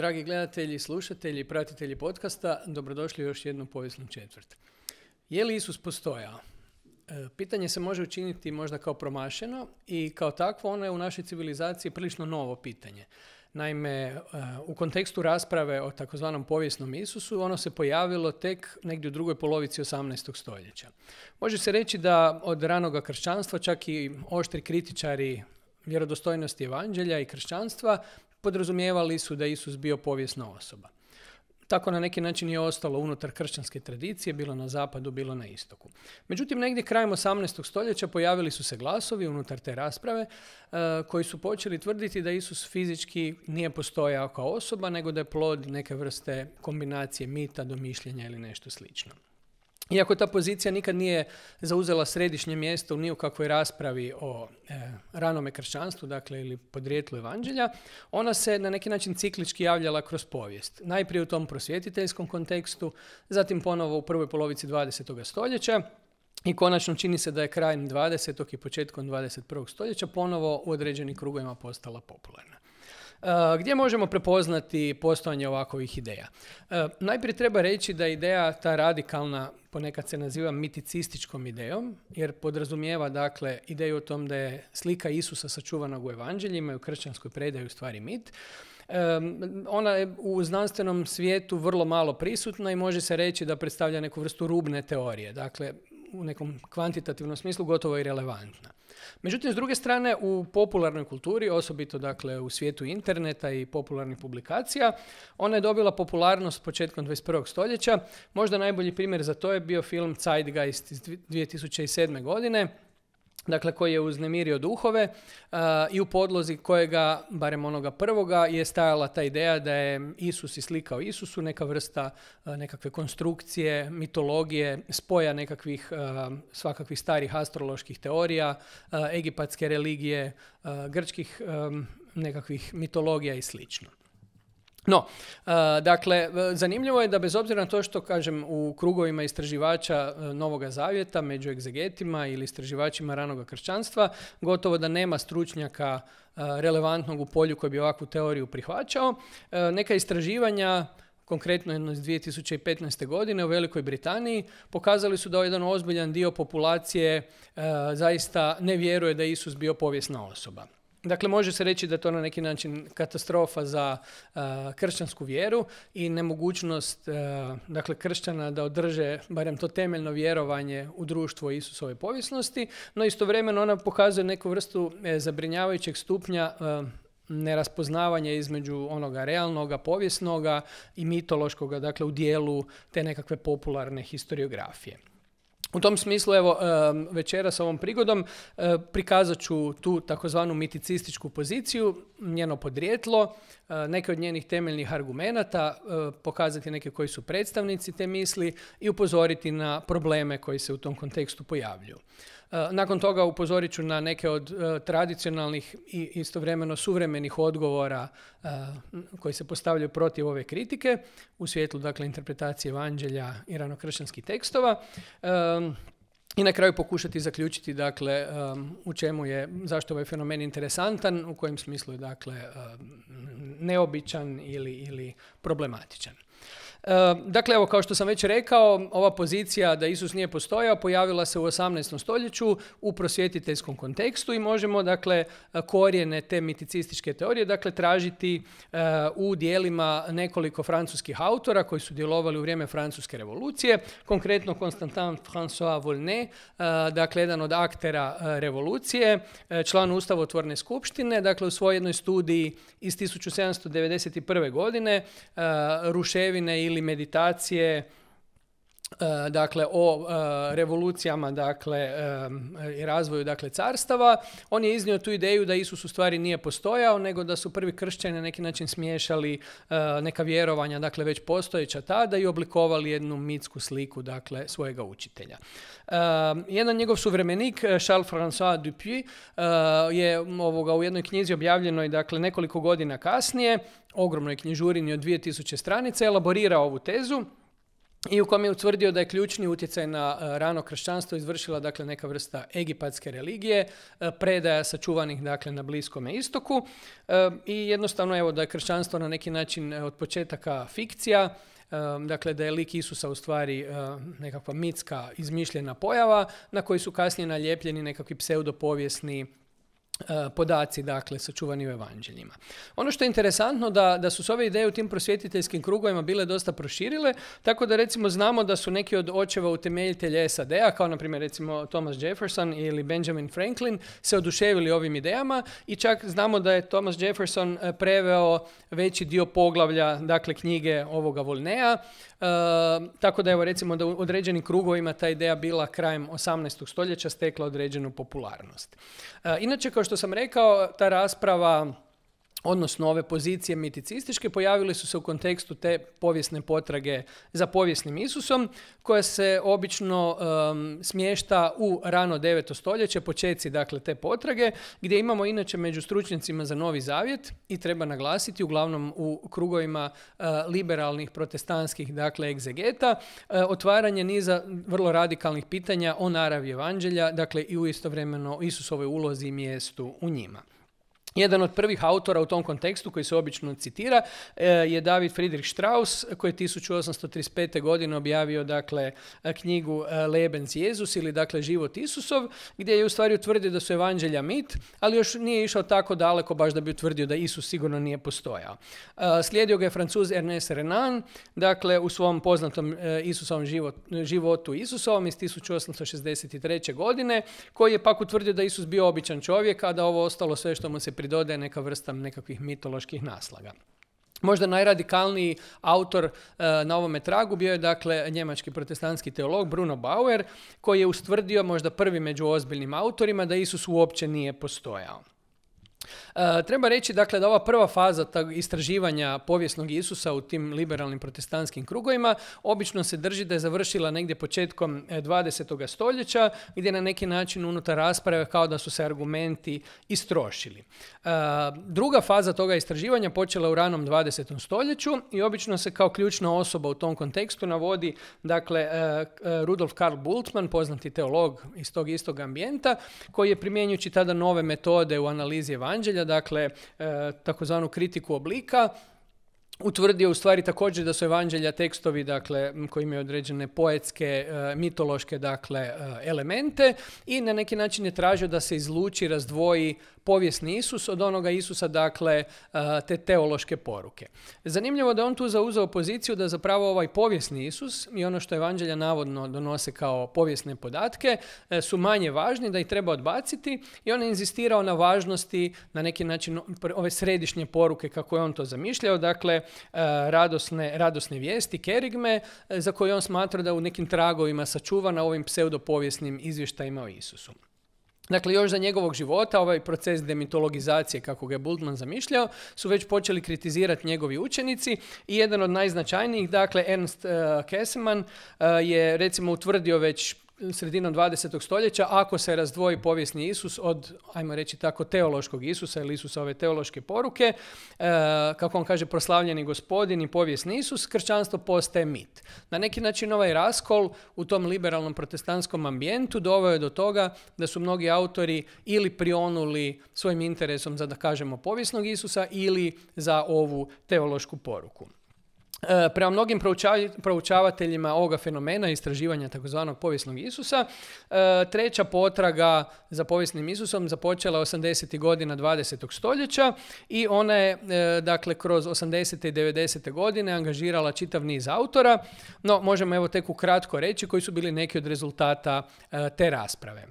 Dragi gledatelji, slušatelji, pratitelji podcasta, dobrodošli u još jednu povijesnom četvrt. Je li Isus postojao? E, pitanje se može učiniti možda kao promašeno i kao takvo ono je u našoj civilizaciji prilično novo pitanje. Naime, e, u kontekstu rasprave o takozvanom povijesnom Isusu ono se pojavilo tek negdje u drugoj polovici 18. stoljeća. Može se reći da od ranoga kršćanstva čak i oštri kritičari vjerodostojnosti evanđelja i kršćanstva podrazumijevali su da Isus bio povijesna osoba. Tako na neki način je ostalo unutar kršćanske tradicije, bilo na zapadu, bilo na istoku. Međutim, negdje krajem 18. stoljeća pojavili su se glasovi unutar te rasprave e, koji su počeli tvrditi da Isus fizički nije postojao kao osoba, nego da je plod neke vrste kombinacije mita, domišljenja ili nešto slično. Iako ta pozicija nikad nije zauzela središnje mjesto ni u kakvoj raspravi o e, ranome kršćanstvu, dakle ili podrijetlu evanđelja, ona se na neki način ciklički javljala kroz povijest. Najprije u tom prosvjetiteljskom kontekstu, zatim ponovo u prvoj polovici 20. stoljeća, i konačno čini se da je krajem 20. i početkom 21. stoljeća ponovo u određenim krugovima postala popularna. Eh, gdje možemo prepoznati postojanje ovakvih ideja. Eh, najprije treba reći da ideja ta radikalna ponekad se naziva miticističkom idejom, jer podrazumijeva dakle ideju o tom da je slika Isusa sačuvanog u evanđeljima i u kršćanskoj predaju stvari mit. ona je u znanstvenom svijetu vrlo malo prisutna i može se reći da predstavlja neku vrstu rubne teorije. Dakle, u nekom kvantitativnom smislu gotovo i relevantna. Međutim, s druge strane, u popularnoj kulturi, osobito dakle u svijetu interneta i popularnih publikacija, ona je dobila popularnost početkom 21. stoljeća. Možda najbolji primjer za to je bio film Zeitgeist iz 2007. godine, dakle koji je uznemirio duhove eh, i u podlozi kojega, barem onoga prvoga, je stajala ta ideja da je Isus i slikao Isusu neka vrsta eh, nekakve konstrukcije, mitologije, spoja nekakvih eh, svakakvih starih astroloških teorija, egipatske religije, grčkih nekakvih mitologija i slično. No, e, dakle, e, zanimljivo je da bez obzira na to što, kažem, u krugovima istraživača e, Novoga Zavjeta, među egzegetima ili istraživačima ranog kršćanstva, gotovo da nema stručnjaka relevantnog u polju koji bi ovakvu teoriju prihvaćao. Neka istraživanja konkretno jedno iz 2015. godine u Velikoj Britaniji, pokazali su da ovaj jedan ozbiljan dio populacije zaista ne vjeruje da je Isus bio povijesna osoba. Dakle, može se reći da je to na neki način katastrofa za eh, kršćansku vjeru i nemogućnost eh, dakle, kršćana da održe barem to temeljno vjerovanje u društvo Isusove povijesnosti, no istovremeno ona pokazuje neku vrstu eh, zabrinjavajućeg stupnja uh, između onoga realnoga, povijesnoga i mitološkoga, dakle u dijelu te nekakve popularne historiografije. U tom smislu, evo, večera sa ovom prigodom e, prikazat ću tu takozvanu miticističku poziciju, njeno podrijetlo, e, neke od njenih temeljnih argumenata, e, pokazati neke koji su predstavnici te misli i upozoriti na probleme koji se u tom kontekstu pojavljuju. E, nakon toga upozorit ću na neke od e, tradicionalnih i istovremeno suvremenih odgovora e, koji se postavljaju protiv ove kritike u svjetlu dakle, interpretacije evanđelja i ranokršćanskih tekstova. I na kraju pokušati zaključiti dakle u čemu je, zašto ovaj fenomen interesantan, u kojem smislu je dakle neobičan ili, ili problematičan. E, dakle, evo, kao što sam već rekao, ova pozicija da Isus nije postojao pojavila se u 18. stoljeću u prosvjetiteljskom kontekstu i možemo, dakle, korijene te miticističke teorije, dakle, tražiti e, u dijelima nekoliko francuskih autora koji su djelovali u vrijeme francuske revolucije, konkretno Konstantin François Volne dakle, jedan od aktera e, revolucije, član Ustavotvorne skupštine, dakle, u svojoj jednoj studiji iz 1791. godine, ruševine i ili meditacije E, dakle o e, revolucijama dakle e, i razvoju dakle carstava on je iznio tu ideju da Isus u stvari nije postojao nego da su prvi kršćani na neki način smiješali neka vjerovanja dakle već postojeća tada i oblikovali jednu mitsku sliku dakle svojega učitelja. Jedan njegov suvremenik Charles François Dupuy je ovoga u jednoj knjizi objavljenoj dakle nekoliko godina kasnije, ogromnoj knjižurini od 2000 stranica elaborira ovu tezu i u kom je utvrdio da je ključni utjecaj na e, rano kršćanstvo izvršila dakle neka vrsta egipatske religije, e, predaja sačuvanih dakle na Bliskome istoku e, i jednostavno evo da je kršćanstvo na neki način od početaka fikcija, dakle da je lik Isusa u stvari nekakva mitska izmišljena pojava na koji su kasnije naljepljeni nekakvi pseudopovijesni E, podaci dakle sačuvani u evanđeljima. Ono što je interesantno da, da su se ove ideje u tim prosvjetiteljskim krugovima bile dosta proširile, tako da recimo znamo da su neki od očeva utemeljitelja SAD-a, kao na primjer recimo Thomas Jefferson ili Benjamin Franklin, se oduševili ovim idejama i čak znamo da je Thomas Jefferson e, preveo veći dio poglavlja dakle knjige ovoga Volnea, e, tako da evo recimo da u određenim krugovima ta ideja bila krajem 18. stoljeća stekla određenu popularnost. inače kao što što sam rekao, ta rasprava odnosno ove pozicije miticističke pojavile su se u kontekstu te povijesne potrage za povijesnim Isusom koja se obično um, smješta u rano 9. stoljeće, počeci dakle te potrage gdje imamo inače među stručnjacima za Novi Zavjet i treba naglasiti uglavnom u krugovima uh, liberalnih protestanskih dakle egzegeta uh, otvaranje niza vrlo radikalnih pitanja o naravi evanđelja, dakle i u istovremeno Isusovoj ulozi i mjestu u njima. Jedan od prvih autora u tom kontekstu koji se obično citira e, je David Friedrich Strauss koji je 1835. godine objavio dakle e, knjigu e, Lebens Jezus ili dakle Život Isusov gdje je u stvari utvrdio da su evanđelja mit, ali još nije išao tako daleko baš da bi utvrdio da Isus sigurno nije postojao. Slijedio ga je Francuz Ernest Renan, dakle u svom poznatom Isusovom život, životu Isusovom iz 1863. godine koji je pak utvrdio da Isus bio običan čovjek, a da ovo ostalo sve što mu se pridodaje neka vrsta nekakvih mitoloških naslaga. Možda najradikalniji autor e, na ovome tragu bio je dakle njemački protestantski teolog Bruno Bauer koji je ustvrdio možda prvi među ozbiljnim autorima da Isus uopće nije postojao. E, treba reći dakle da ova prva faza istraživanja povijesnog Isusa u tim liberalnim protestantskim krugovima obično se drži da je završila negdje početkom 20. E, stoljeća gdje na neki način unutar rasprave kao da su se argumenti istrošili. E, druga faza toga istraživanja počela u ranom 20. stoljeću i obično se kao ključna osoba u tom kontekstu navodi dakle Rudolf Karl Bultmann, poznati teolog iz tog istog ambijenta koji je primjenjujući tada nove metode u analizi evanđelja Evanđelja, dakle e, takozvanu kritiku oblika, utvrdio u stvari također da su evanđelja tekstovi dakle koji imaju određene poetske e, mitološke dakle e, elemente i na neki način je tražio da se izluči razdvoji povijesni Isus od onoga Isusa, dakle, eh, te teološke poruke. Zanimljivo da je on tu zauzeo poziciju da zapravo ovaj povijesni Isus i ono što evanđelja navodno donose kao povijesne podatke eh, su manje važni, da ih treba odbaciti i on je inzistirao na važnosti, na neki način, ove središnje poruke kako je on to zamišljao, dakle, eh, radosne, radosne vijesti, kerigme, za koje on smatra da u nekim tragovima sačuvana ovim pseudopovijesnim izvještajima o Isusu. Dakle, još za njegovog života, ovaj proces demitologizacije, kako ga je Bultman zamišljao, su već počeli kritizirati njegovi učenici i jedan od najznačajnijih, dakle, Ernst uh, je recimo utvrdio već sredinom 20. stoljeća, ako se razdvoji povijesni Isus od, ajmo reći tako, teološkog Isusa ili Isusa ove teološke poruke, e, kako on kaže, proslavljeni gospodin i povijesni Isus, kršćanstvo postaje mit. Na neki način ovaj raskol u tom liberalnom protestantskom ambijentu doveo je do toga da su mnogi autori ili prionuli svojim interesom za, da kažemo, povijesnog Isusa ili za ovu teološku poruku. E, prema mnogim proučavateljima ovoga fenomena istraživanja takozvanog povijesnog Isusa, e, treća potraga za povijesnim Isusom započela 80. godina 20. stoljeća i ona je e, dakle, kroz 80. i 90. godine angažirala čitav niz autora, no možemo evo tek ukratko reći koji su bili neki od rezultata te rasprave.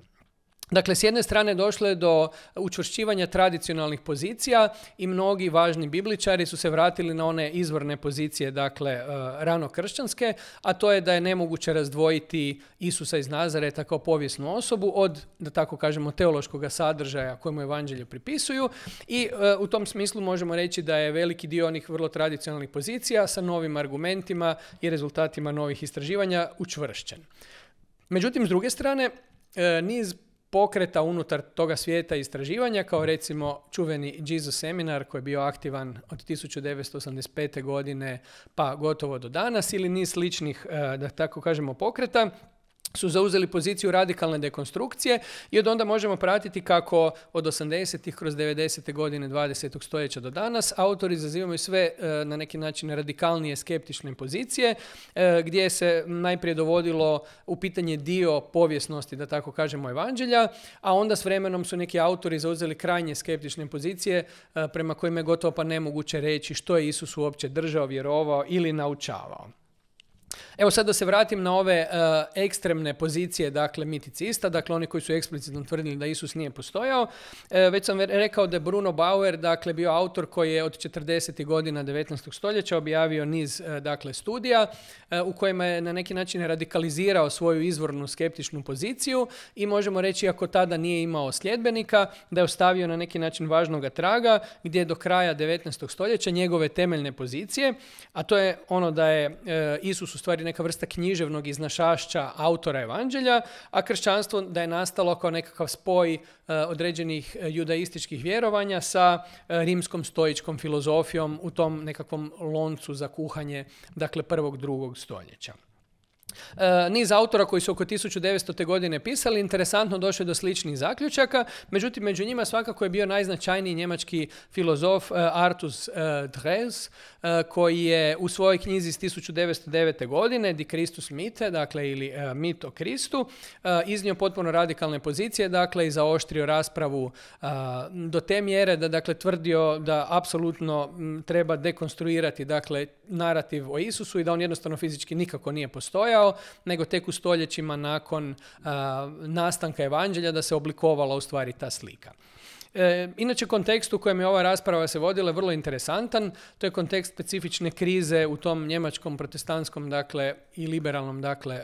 Dakle, s jedne strane došlo je do učvršćivanja tradicionalnih pozicija i mnogi važni bibličari su se vratili na one izvorne pozicije, dakle, e, rano kršćanske, a to je da je nemoguće razdvojiti Isusa iz Nazareta kao povijesnu osobu od, da tako kažemo, teološkog sadržaja kojemu evanđelje pripisuju i e, u tom smislu možemo reći da je veliki dio onih vrlo tradicionalnih pozicija sa novim argumentima i rezultatima novih istraživanja učvršćen. Međutim, s druge strane, e, niz pokreta unutar toga svijeta istraživanja, kao recimo čuveni Jesus seminar koji je bio aktivan od 1985. godine pa gotovo do danas ili niz sličnih, eh, da tako kažemo, pokreta su zauzeli poziciju radikalne dekonstrukcije i od onda možemo pratiti kako od 80. kroz 90. godine 20. stoljeća do danas autori zazivaju sve e, na neki način radikalnije skeptične pozicije e, gdje se najprije dovodilo u pitanje dio povijesnosti, da tako kažemo, evanđelja, a onda s vremenom su neki autori zauzeli krajnje skeptične pozicije e, prema kojima je gotovo pa nemoguće reći što je Isus uopće držao, vjerovao ili naučavao. Evo sad da se vratim na ove e, ekstremne pozicije, dakle miticista, dakle oni koji su eksplicitno tvrdili da Isus nije postojao. E, već sam rekao da je Bruno Bauer, dakle bio autor koji je od 40. godina 19. stoljeća objavio niz e, dakle studija u kojima je na neki način radikalizirao svoju izvornu skeptičnu poziciju i možemo reći ako tada nije imao sljedbenika da je ostavio na neki način važnog traga gdje je do kraja 19. stoljeća njegove temeljne pozicije, a to je ono da je Isus u stvari neka vrsta književnog iznašašća autora evanđelja, a kršćanstvo da je nastalo kao nekakav spoj eh, određenih eh, judaističkih vjerovanja sa eh, rimskom stoičkom filozofijom u tom nekakvom loncu za kuhanje, dakle prvog, drugog stoljeća. E, niz autora koji su oko 1900. godine pisali, interesantno došli do sličnih zaključaka, međutim među njima svakako je bio najznačajniji njemački filozof e, Artus e, Dres, koji je u svojoj knjizi iz 1909. godine, Di Christus mite, dakle ili mit o Kristu, iznio potpuno radikalne pozicije, dakle i zaoštrio raspravu do te mjere da dakle tvrdio da apsolutno treba dekonstruirati dakle narativ o Isusu i da on jednostavno fizički nikako nije postojao nego tek u stoljećima nakon nastanka evanđelja da se oblikovala u stvari ta slika. E, inače, kontekst u kojem je ova rasprava se vodila je vrlo interesantan. To je kontekst specifične krize u tom njemačkom, protestantskom dakle, i liberalnom dakle,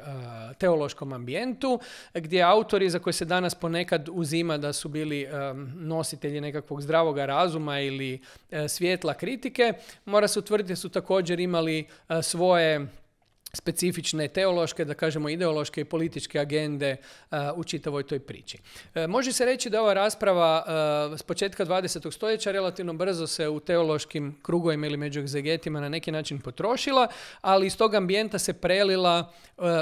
teološkom ambijentu, gdje autori za koje se danas ponekad uzima da su bili nositelji nekakvog zdravoga razuma ili svjetla kritike, mora se utvrditi da su također imali svoje specifične teološke, da kažemo ideološke i političke agende u čitavoj toj priči. E, može se reći da ova rasprava e, s početka 20. stoljeća relativno brzo se u teološkim krugovima ili među egzegetima na neki način potrošila, ali iz tog ambijenta se prelila e,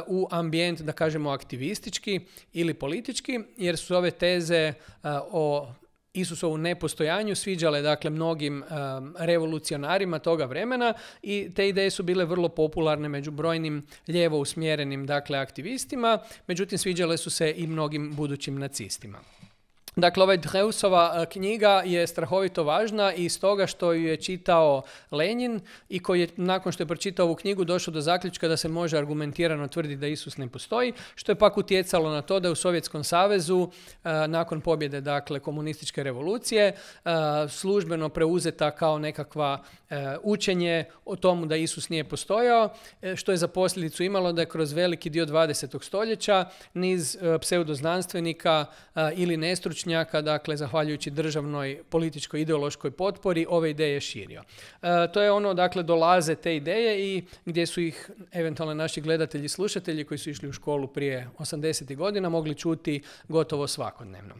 u ambijent, da kažemo, aktivistički ili politički, jer su ove teze o Isusovu nepostojanju sviđale dakle mnogim eh, revolucionarima toga vremena i te ideje su bile vrlo popularne među brojnim lijevo usmjerenim dakle aktivistima, međutim sviđale su se i mnogim budućim nacistima. Dakle, ovaj Dreusova e, knjiga je strahovito važna i stoga što ju je čitao Lenin i koji je nakon što je pročitao ovu knjigu došao do zaključka da se može argumentirano tvrditi da Isus ne postoji, što je pak utjecalo na to da je u Sovjetskom savezu e, nakon pobjede dakle, komunističke revolucije e, službeno preuzeta kao nekakva učenje o tomu da Isus nije postojao, što je za posljedicu imalo da je kroz veliki dio 20. stoljeća niz pseudoznanstvenika ili nestručnika stručnjaka, dakle, zahvaljujući državnoj političkoj ideološkoj potpori, ove ideje širio. E, to je ono, dakle, dolaze te ideje i gdje su ih eventualno naši gledatelji i slušatelji koji su išli u školu prije 80. godina mogli čuti gotovo svakodnevno.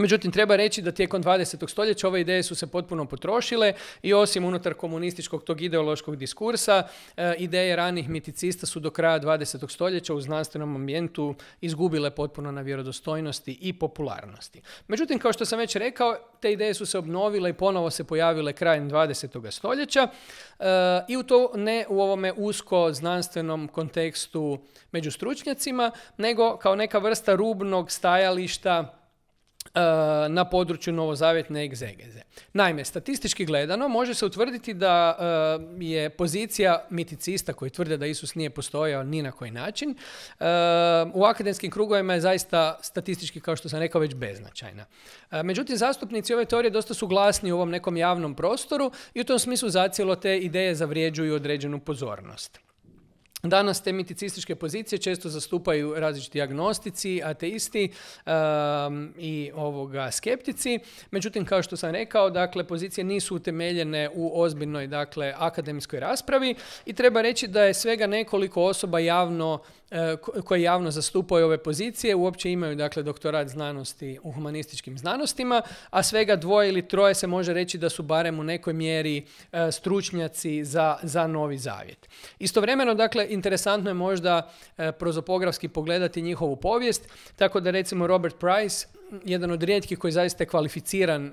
Međutim, treba reći da tijekom 20. stoljeća ove ideje su se potpuno potrošile i osim unutar komunističkog tog ideološkog diskursa, e, ideje ranih miticista su do kraja 20. stoljeća u znanstvenom ambijentu izgubile potpuno na vjerodostojnosti i popularnosti. Međutim, kao što sam već rekao, te ideje su se obnovile i ponovo se pojavile krajem 20. stoljeća e, i u to ne u ovome usko znanstvenom kontekstu među stručnjacima, nego kao neka vrsta rubnog stajališta E, na području novozavjetne egzegeze. Naime, statistički gledano može se utvrditi da e, je pozicija miticista koji tvrde da Isus nije postojao ni na koji način e, u akademskim krugovima je zaista statistički, kao što sam rekao, već beznačajna. Međutim, zastupnici ove teorije dosta su glasni u ovom nekom javnom prostoru i u tom smislu zacijelo te ideje zavrijeđuju određenu pozornost. Danas te miticističke pozicije često zastupaju različiti agnostici, ateisti um, i ovoga skeptici. Međutim, kao što sam rekao, dakle, pozicije nisu utemeljene u ozbiljnoj dakle, akademskoj raspravi i treba reći da je svega nekoliko osoba javno uh, koje javno zastupaju ove pozicije, uopće imaju dakle doktorat znanosti u humanističkim znanostima, a svega dvoje ili troje se može reći da su barem u nekoj mjeri uh, stručnjaci za, za novi zavjet. Istovremeno dakle interesantno je možda e, prozopografski pogledati njihovu povijest, tako da recimo Robert Price, jedan od rijetkih koji zaista je kvalificiran e,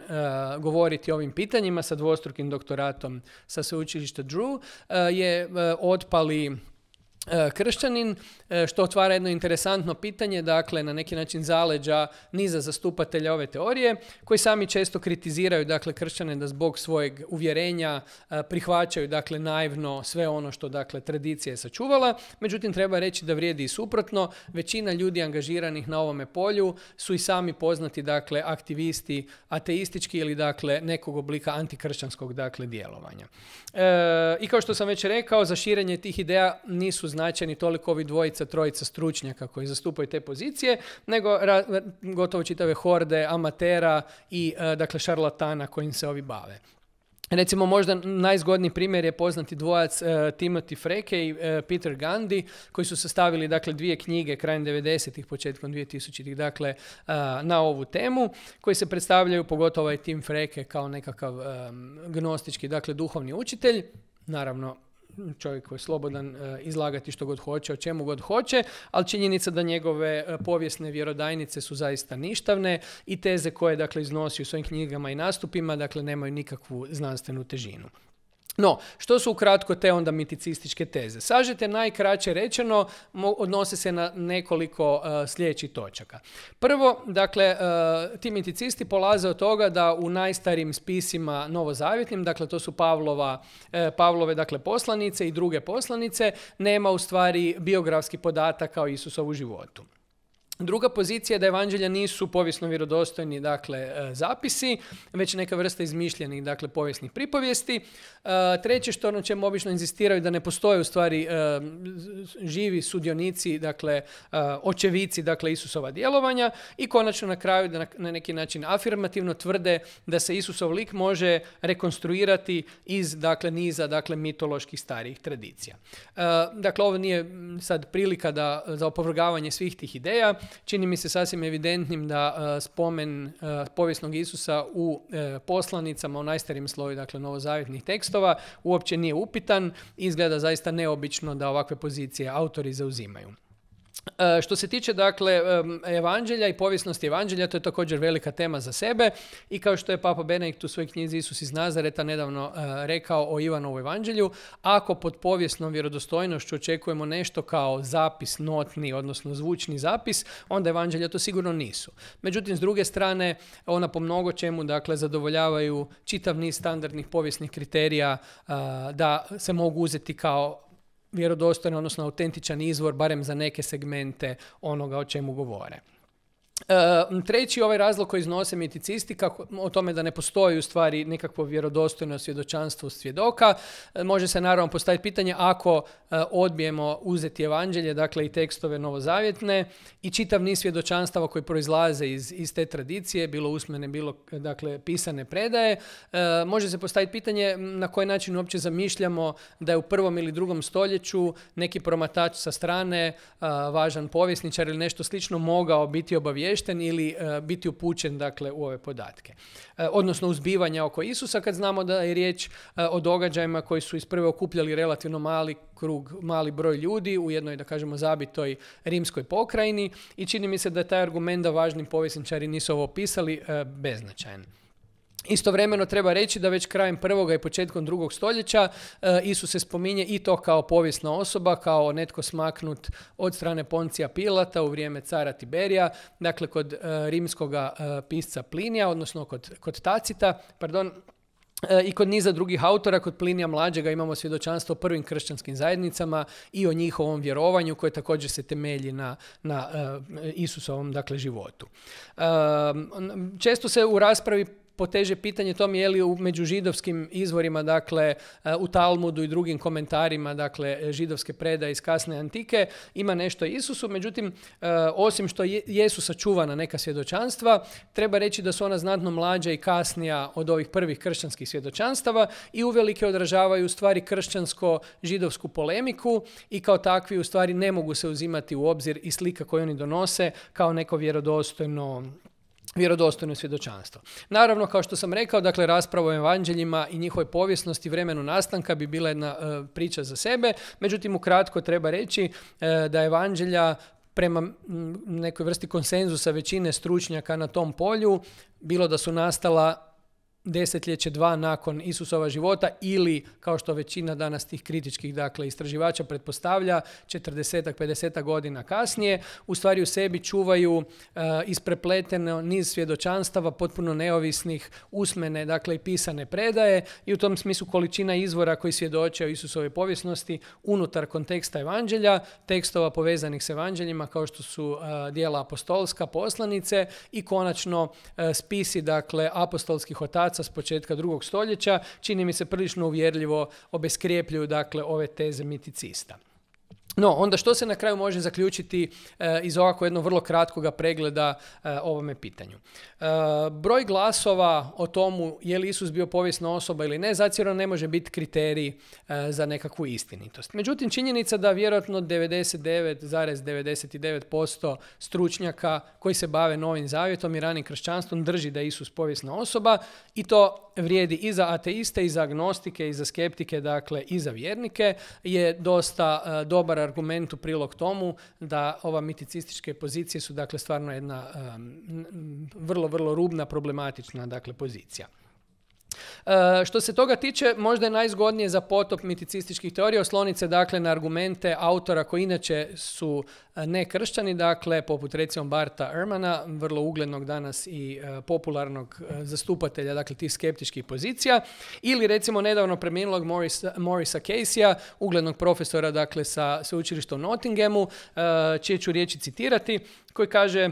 govoriti o ovim pitanjima sa dvostrukim doktoratom sa sveučilišta Drew, e, je otpali E, kršćanin, e, što otvara jedno interesantno pitanje, dakle na neki način zaleđa niza zastupatelja ove teorije, koji sami često kritiziraju dakle kršćane da zbog svojeg uvjerenja e, prihvaćaju dakle naivno sve ono što dakle tradicija je sačuvala. Međutim treba reći da vrijedi i suprotno, većina ljudi angažiranih na ovome polju su i sami poznati dakle aktivisti ateistički ili dakle nekog oblika antikršćanskog dakle djelovanja. I kao što sam već rekao, za širenje tih ideja nisu značajni toliko ovi dvojica, trojica stručnjaka koji zastupaju te pozicije, nego gotovo čitave horde amatera i e, dakle šarlatana kojim se ovi bave. Recimo možda najzgodniji primjer je poznati dvojac uh, Timothy Freke i e, Peter Gandhi koji su sastavili dakle dvije knjige krajem 90-ih, početkom 2000-ih dakle na ovu temu koji se predstavljaju pogotovo i ovaj Tim Freke kao nekakav um, gnostički dakle duhovni učitelj. Naravno, čovjek koji je slobodan e, izlagati što god hoće, o čemu god hoće, ali činjenica da njegove e, povijesne vjerodajnice su zaista ništavne i teze koje dakle iznosi u svojim knjigama i nastupima, dakle nemaju nikakvu znanstvenu težinu. No, što su ukratko te onda miticističke teze? Sažete najkraće rečeno odnose se na nekoliko e, sljedećih točaka. Prvo, dakle, e, ti miticisti polaze od toga da u najstarijim spisima novozavjetnim, dakle to su e, Pavlove dakle, poslanice i druge poslanice, nema u stvari biografski podatak o Isusovu životu. Druga pozicija je da evanđelja nisu povijesno vjerodostojni dakle, e, zapisi, već neka vrsta izmišljenih dakle, povijesnih pripovijesti. E, treće što na čemu obično inzistiraju da ne postoje u stvari e, živi sudionici, dakle očevici dakle, Isusova djelovanja i konačno na kraju da na neki način afirmativno tvrde da se Isusov lik može rekonstruirati iz dakle, niza dakle, mitoloških starijih tradicija. Dakle, ovo nije sad prilika da, za opovrgavanje svih tih ideja, Čini mi se sasvim evidentnim da e, spomen e, povijesnog Isusa u e, poslanicama, u najstarijem sloju, dakle, novozavjetnih tekstova, uopće nije upitan i izgleda zaista neobično da ovakve pozicije autori zauzimaju. E, što se tiče dakle evanđelja i povijesnosti evanđelja, to je također velika tema za sebe i kao što je Papa Benedikt u svojoj knjizi Isus iz Nazareta nedavno e, rekao o Ivanovu evanđelju, ako pod povijesnom vjerodostojnošću očekujemo nešto kao zapis notni, odnosno zvučni zapis, onda evanđelja to sigurno nisu. Međutim, s druge strane, ona po mnogo čemu dakle, zadovoljavaju čitav niz standardnih povijesnih kriterija e, da se mogu uzeti kao vjerodostojan, odnosno autentičan izvor, barem za neke segmente onoga o čemu govore treći ovaj razlog koji iznose miticisti kako, o tome da ne postoji u stvari nekakvo vjerodostojno svjedočanstvo svjedoka. može se naravno postaviti pitanje ako e, odbijemo uzeti evanđelje, dakle i tekstove novozavjetne i čitav niz svjedočanstava koji proizlaze iz, iz te tradicije, bilo usmene, bilo dakle, pisane predaje. može se postaviti pitanje na koji način uopće zamišljamo da je u prvom ili drugom stoljeću neki promatač sa strane, važan povjesničar ili nešto slično mogao biti obavijen obaviješten ili e, biti upućen dakle, u ove podatke. E, odnosno uzbivanja oko Isusa kad znamo da je riječ e, o događajima koji su isprve okupljali relativno mali krug, mali broj ljudi u jednoj, da kažemo, zabitoj rimskoj pokrajini i čini mi se da je taj argument da važni povjesničari nisu ovo opisali beznačajan. Istovremeno treba reći da već krajem prvoga i početkom drugog stoljeća e, Isus se spominje i to kao povijesna osoba, kao netko smaknut od strane Poncija Pilata u vrijeme cara Tiberija, dakle kod e, rimskog e, pisca Plinija, odnosno kod, Tacita, pardon, i kod niza drugih autora, kod Plinija Mlađega imamo svjedočanstvo o prvim kršćanskim zajednicama i o njihovom vjerovanju koje također se temelji na, na Isusovom dakle, životu. Često se u raspravi poteže pitanje tom je li među židovskim izvorima, dakle e, u Talmudu i drugim komentarima, dakle e, židovske predaje iz kasne antike, ima nešto Isusu, međutim, e, osim što jesu sačuvana neka svjedočanstva, treba reći da su ona znatno mlađa i kasnija od ovih prvih kršćanskih svjedočanstava i uvelike odražavaju u stvari kršćansko-židovsku polemiku i kao takvi u stvari ne mogu se uzimati u obzir i slika koju oni donose kao neko vjerodostojno vjerodostojno svjedočanstvo. Naravno, kao što sam rekao, dakle, rasprava o evanđeljima i njihove povijesnosti vremenu nastanka bi bila jedna e, priča za sebe, međutim, ukratko treba reći e, da evanđelja prema nekoj vrsti konsenzusa većine stručnjaka na tom polju, bilo da su nastala desetljeće, dva nakon Isusova života ili, kao što većina danas tih kritičkih dakle, istraživača pretpostavlja, 40-50 godina kasnije, u stvari u sebi čuvaju eh, isprepleteno niz svjedočanstava potpuno neovisnih usmene dakle, i pisane predaje i u tom smislu količina izvora koji svjedoče o Isusove povijesnosti unutar konteksta evanđelja, tekstova povezanih s evanđeljima kao što su e, dijela apostolska, poslanice i konačno eh, spisi dakle, apostolskih otaca sa s početka drugog stoljeća, čini mi se prilično uvjerljivo obeskrijepljuju dakle, ove teze miticista. No, onda što se na kraju može zaključiti e, iz ovako jednog vrlo kratkoga pregleda e, ovome pitanju? E, broj glasova o tomu je li Isus bio povijesna osoba ili ne, zacijelo ne može biti kriterij za nekakvu istinitost. Međutim, činjenica da vjerojatno 99,99% stručnjaka koji se bave novim zavjetom i ranim kršćanstvom drži da je Isus povijesna osoba i to vrijedi i za ateiste, i za agnostike, i za skeptike, dakle i za vjernike, je dosta e, dobar argument u prilog tomu da ova miticističke pozicije su dakle stvarno jedna e, vrlo, vrlo rubna, problematična dakle pozicija. E, što se toga tiče, možda je najzgodnije za potop miticističkih teorija osloniti se dakle na argumente autora koji inače su e, nekršćani, dakle poput recimo Barta Ermana, vrlo uglednog danas i e, popularnog zastupatelja dakle tih skeptičkih pozicija, ili recimo nedavno preminulog Morisa, Casey, uglednog profesora dakle sa sveučilišta u Nottinghamu, čije ću riječi citirati, koji kaže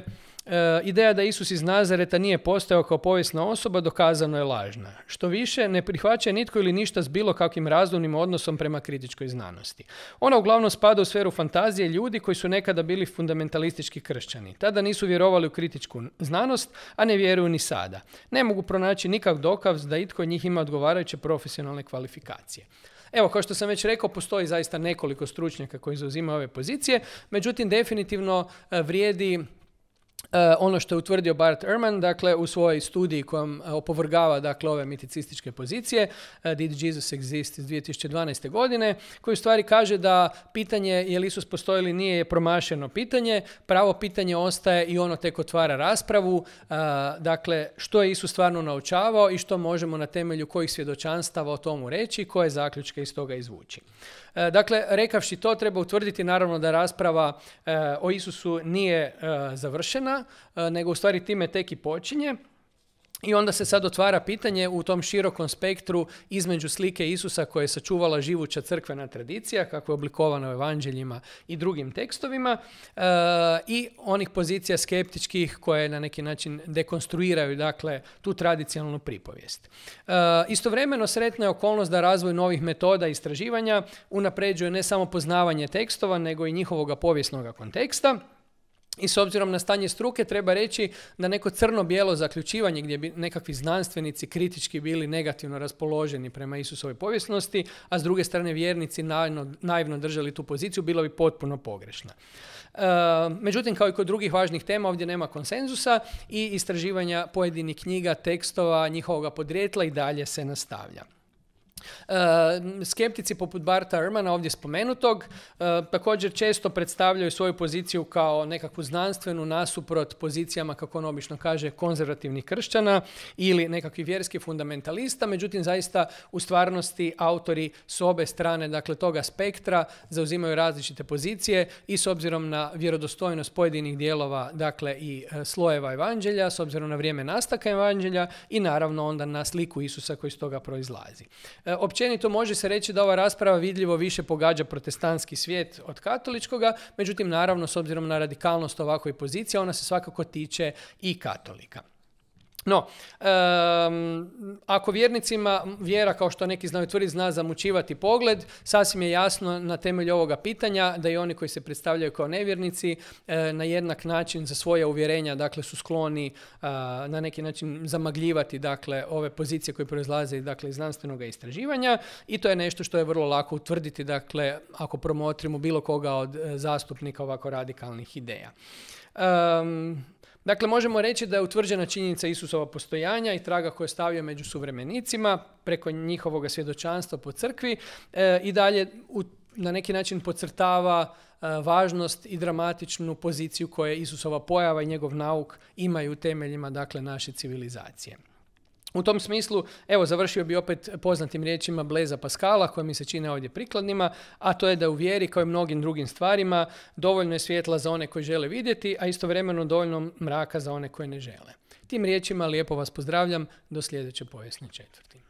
E, ideja da Isus iz Nazareta nije postojao kao povijesna osoba dokazano je lažna. Što više, ne prihvaća nitko ili ništa s bilo kakvim razumnim odnosom prema kritičkoj znanosti. Ona uglavnom spada u sferu fantazije ljudi koji su nekada bili fundamentalistički kršćani. Tada nisu vjerovali u kritičku znanost, a ne vjeruju ni sada. Ne mogu pronaći nikak dokaz da itko od njih ima odgovarajuće profesionalne kvalifikacije. Evo, kao što sam već rekao, postoji zaista nekoliko stručnjaka koji zauzimaju ove pozicije, međutim, definitivno e, vrijedi E, ono što je utvrdio Bart Ehrman, dakle, u svojoj studiji kojom e, opovrgava, dakle, ove miticističke pozicije, e, Did Jesus Exist iz 2012. godine, koji u stvari kaže da pitanje je li Isus postoji ili nije promašeno pitanje, pravo pitanje ostaje i ono tek otvara raspravu, dakle, što je Isus stvarno naučavao i što možemo na temelju kojih svjedočanstava o tomu reći i koje zaključke iz toga izvući. E, dakle, rekavši to, treba utvrditi naravno da rasprava e, o Isusu nije e, završena, nego u stvari time tek i počinje. I onda se sad otvara pitanje u tom širokom spektru između slike Isusa koje je sačuvala živuća crkvena tradicija, kako je oblikovana u evanđeljima i drugim tekstovima, e, i onih pozicija skeptičkih koje na neki način dekonstruiraju dakle, tu tradicionalnu pripovijest. E, istovremeno sretna je okolnost da razvoj novih metoda istraživanja unapređuje ne samo poznavanje tekstova, nego i njihovoga povijesnog konteksta, i s obzirom na stanje struke treba reći da neko crno-bijelo zaključivanje gdje bi nekakvi znanstvenici kritički bili negativno raspoloženi prema Isusovoj povijesnosti, a s druge strane vjernici naivno, držali tu poziciju, bilo bi potpuno pogrešna. E, međutim, kao i kod drugih važnih tema, ovdje nema konsenzusa i istraživanja pojedinih knjiga, tekstova, njihovoga podrijetla i dalje se nastavlja. Eh, skeptici poput Barta Ermana, ovdje spomenutog, eh, također često predstavljaju svoju poziciju kao nekakvu znanstvenu nasuprot pozicijama, kako on obično kaže, konzervativnih kršćana ili nekakvih vjerskih fundamentalista. Međutim, zaista u stvarnosti autori s obe strane dakle, toga spektra zauzimaju različite pozicije i s obzirom na vjerodostojnost pojedinih dijelova dakle, i eh, slojeva evanđelja, s obzirom na vrijeme nastaka evanđelja i naravno onda na sliku Isusa koji iz toga proizlazi. E, općenito može se reći da ova rasprava vidljivo više pogađa protestantski svijet od katoličkoga, međutim naravno s obzirom na radikalnost ovakve pozicije ona se svakako tiče i katolika. No, ako vjernicima vjera, kao što neki znaju tvrditi, zna zamučivati pogled, sasvim je jasno na temelju ovoga pitanja da i oni koji se predstavljaju kao nevjernici eh, na jednak način za svoja uvjerenja dakle, su skloni eh, na neki način zamagljivati dakle, ove pozicije koje proizlaze dakle, iz znanstvenog istraživanja i to je nešto što je vrlo lako utvrditi dakle, ako promotrimo bilo koga od eh, zastupnika ovako radikalnih ideja. Um, Dakle, možemo reći da je utvrđena činjenica Isusova postojanja i traga koje je stavio među suvremenicima preko njihovog svjedočanstva po crkvi e, i dalje na neki način podcrtava e, važnost i dramatičnu poziciju koje Isusova pojava i njegov nauk imaju u temeljima dakle, naše civilizacije. U tom smislu, evo, završio bi opet poznatim riječima Bleza Paskala, koje mi se čine ovdje prikladnima, a to je da u vjeri, kao i mnogim drugim stvarima, dovoljno je svjetla za one koji žele vidjeti, a istovremeno dovoljno mraka za one koji ne žele. Tim riječima lijepo vas pozdravljam, do sljedeće povijesne četvrti.